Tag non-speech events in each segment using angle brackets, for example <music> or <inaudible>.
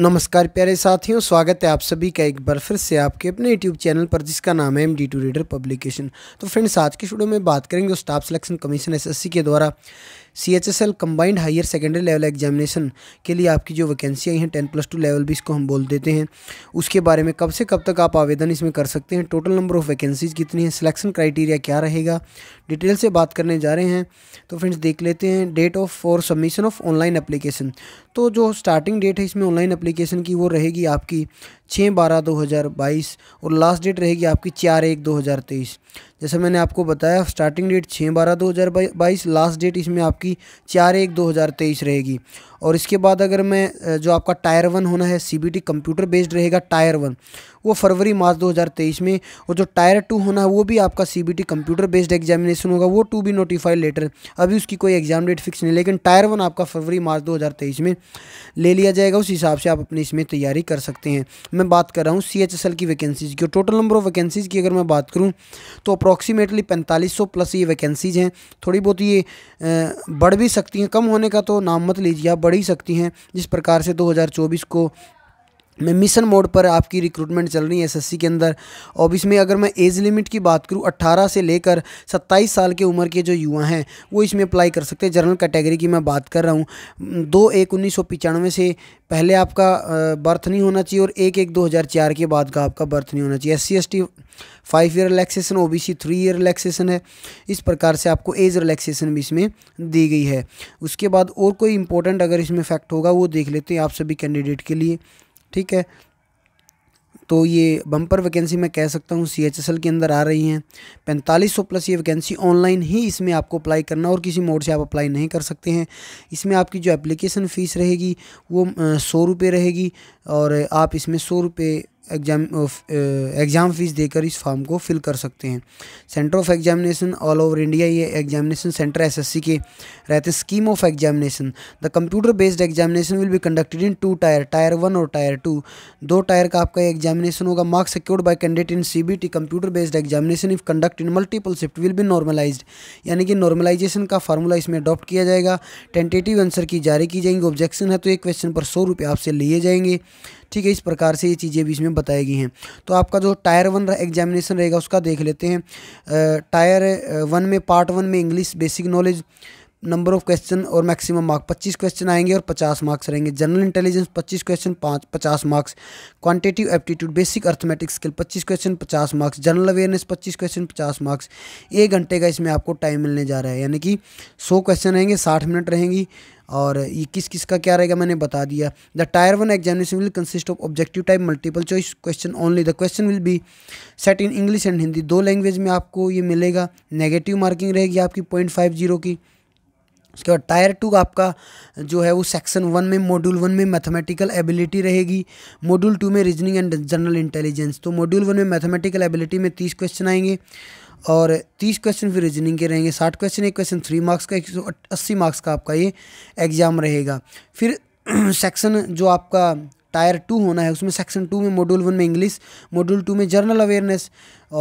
नमस्कार प्यारे साथियों स्वागत है आप सभी का एक बार फिर से आपके अपने यूट्यूब चैनल पर जिसका नाम है M D two reader publication तो फ्रेंड्स आज के स्टूडियो में बात करेंगे स्टाफ सिलेक्शन कमीशन एसएससी के द्वारा C H S L combined higher secondary level examination के लिए आपकी जो वैकेंसी आई हैं टेन प्लस टू लेवल भी इसको हम बोल देते हैं उसके बारे में कब से कब तक आप आवेदन इसमें कर सकते हैं टोटल नंबर ऑफ़ वैकेंसीज़ कितनी है सिलेक्शन क्राइटेरिया क्या रहेगा डिटेल से बात करने जा रहे हैं तो फ्रेंड्स देख लेते हैं date of for submission of online application तो जो स्टार्टिंग डेट है इसमें ऑनलाइन एप्लीकेशन की वो रहेगी आपकी छः बारह दो हज़ार बाईस और लास्ट डेट रहेगी आपकी चार एक दो हज़ार तेईस जैसे मैंने आपको बताया स्टार्टिंग डेट छः बारह दो हज़ार बाईस लास्ट डेट इसमें आपकी चार एक दो हज़ार तेईस रहेगी और इसके बाद अगर मैं जो आपका टायर वन होना है सीबीटी कंप्यूटर बेस्ड रहेगा टायर वन वो फरवरी मार्च 2023 में और जो टायर टू होना है वो भी आपका सीबीटी कंप्यूटर बेस्ड एग्जामिनेशन होगा वो टू भी नोटिफाइड लेटर अभी उसकी कोई एग्जाम डेट फिक्स नहीं लेकिन टायर वन आपका फरवरी मार्च 2023 में ले लिया जाएगा उस हिसाब से आप अपनी इसमें तैयारी कर सकते हैं मैं बात कर रहा हूँ सी की वैकेंसीज़ की टोटल नंबर ऑफ वैकेंसीज़ की अगर मैं बात करूँ तो अप्रॉक्सीमेटली 4500 प्लस ये वैकेंसीज़ हैं थोड़ी बहुत ये बढ़ भी सकती हैं कम होने का तो नाम मत लीजिए आप बढ़ ही सकती हैं जिस प्रकार से 2024 को मैं मिशन मोड पर आपकी रिक्रूटमेंट चल रही है एसएससी के अंदर और इसमें अगर मैं एज लिमिट की बात करूँ 18 से लेकर 27 साल के उम्र के जो युवा हैं वो इसमें अप्लाई कर सकते हैं जनरल कैटेगरी की मैं बात कर रहा हूँ दो एक उन्नीस से पहले आपका बर्थ नहीं होना चाहिए और एक एक दो के बाद का आपका बर्थ नहीं होना चाहिए S C five year relaxation O B C three year relaxation है इस प्रकार से आपको एज रिलैक्सेशन भी इसमें दी गई है उसके बाद और कोई इंपॉर्टेंट अगर इसमें फैक्ट होगा वो देख लेते हैं आप सभी कैंडिडेट के लिए ठीक है तो ये बम्पर वैकेंसी मैं कह सकता हूँ सी एच एस एल के अंदर आ रही हैं पैंतालीस सौ प्लस ये वैकेंसी ऑनलाइन ही इसमें आपको अप्लाई करना और किसी मोड से आप अप्लाई नहीं कर सकते हैं इसमें आपकी जो एप्लीकेशन फ़ीस रहेगी वो सौ रुपये रहेगी और आप इसमें सौ रुपये एग्जाम एग्ज़ाम फ़ीस देकर इस फॉर्म को फिल कर सकते हैं centre of examination all over India ये एग्जामिनेशन सेंटर एसएससी के रहते scheme of examination the computer based examination will be conducted in two tier tier one और टायर टू दो टायर का आपका एग्जामिनेशन होगा marks secured by candidate in C computer based examination if conduct in multiple shift will be normalise यानी कि normalisation का formula इसमें adopt किया जाएगा टेंटेटिव आंसर की जारी की जाएंगी ऑब्जेक्शन है तो एक क्वेश्चन पर सौ रुपये आपसे लिए जाएंगे ठीक है इस प्रकार से ये चीज़ें भी इसमें बताई गई हैं तो आपका जो टायर वन एग्जामिनेशन रहेगा उसका देख लेते हैं टायर वन में पार्ट वन में English basic knowledge number of question और मैक्सिमम मार्क पच्चीस क्वेश्चन आएंगे और पचास मार्क्स रहेंगे जनरल इंटेलिजेंस पच्चीस क्वेश्चन पाँच पचास marks quantitative aptitude basic arithmetic skill पच्चीस क्वेश्चन पचास मार्क्स जनरल अवेयरनेस पच्चीस क्वेश्चन पचास मार्क्स एक घंटे का इसमें आपको टाइम मिलने जा रहा है यानी कि सौ क्वेश्चन रहेंगे साठ मिनट रहेंगी और ये किस किस का क्या रहेगा मैंने बता दिया the tier one examination will consist of objective type multiple choice question only the question will be set in English and Hindi दो लैंग्वेज में आपको ये मिलेगा नेगेटिव मार्किंग रहेगी आपकी पॉइंट फाइव जीरो की उसके बाद टायर टू आपका जो है वो सेक्शन वन में मॉड्यूल वन में मैथमेटिकल एबिलिटी रहेगी मॉड्यूल टू में रीजनिंग एंड जनरल इंटेलिजेंस तो मॉड्यूल वन में मैथमेटिकल एबिलिटी में तीस क्वेश्चन आएंगे और तीस क्वेश्चन फिर रीजनिंग के रहेंगे साठ क्वेश्चन एक क्वेश्चन थ्री मार्क्स का एक सौ अस्सी मार्क्स का आपका ये एग्ज़ाम रहेगा फिर सेक्शन <clears throat> जो आपका टायर टू होना है उसमें सेक्शन टू में मॉड्यूल वन में इंग्लिश मॉड्यूल टू में जर्नल अवेयरनेस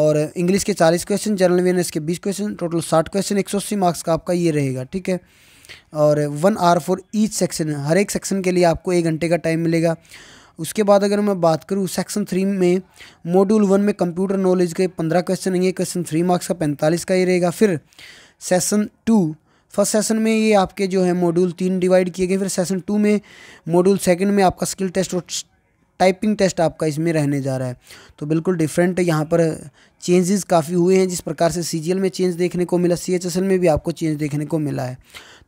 और इंग्लिश के चालीस क्वेश्चन जनरल अवेयरनेस के बीस क्वेश्चन टोटल साठ क्वेश्चन एक सौ अस्सी मार्क्स का आपका ये रहेगा ठीक है और one hour for each section हर एक सेक्शन के लिए आपको एक घंटे का टाइम मिलेगा उसके बाद अगर मैं बात करूँ सेक्शन थ्री में मॉड्यूल वन में कंप्यूटर नॉलेज के पंद्रह क्वेश्चन होंगे क्वेश्चन थ्री मार्क्स का पैंतालीस का ही रहेगा फिर सेशन टू फर्स्ट सेशन में ये आपके जो है मॉड्यूल तीन डिवाइड किए गए फिर सेशन टू में मॉड्यूल सेकंड में आपका स्किल टेस्ट और टाइपिंग टेस्ट आपका इसमें रहने जा रहा है तो बिल्कुल डिफरेंट यहाँ पर चेंजेस काफ़ी हुए हैं जिस प्रकार से सी में चेंज देखने को मिला सी में भी आपको चेंज देखने को मिला है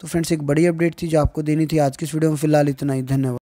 तो फ्रेंड्स एक बड़ी अपडेट थी जो आपको देनी थी आज की इस वीडियो में फिलहाल इतना ही धन्यवाद